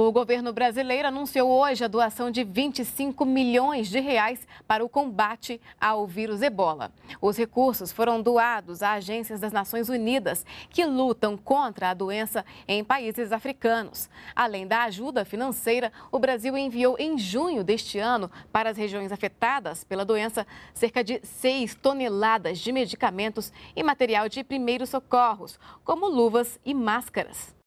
O governo brasileiro anunciou hoje a doação de 25 milhões de reais para o combate ao vírus ebola. Os recursos foram doados a agências das Nações Unidas que lutam contra a doença em países africanos. Além da ajuda financeira, o Brasil enviou em junho deste ano para as regiões afetadas pela doença cerca de 6 toneladas de medicamentos e material de primeiros socorros, como luvas e máscaras.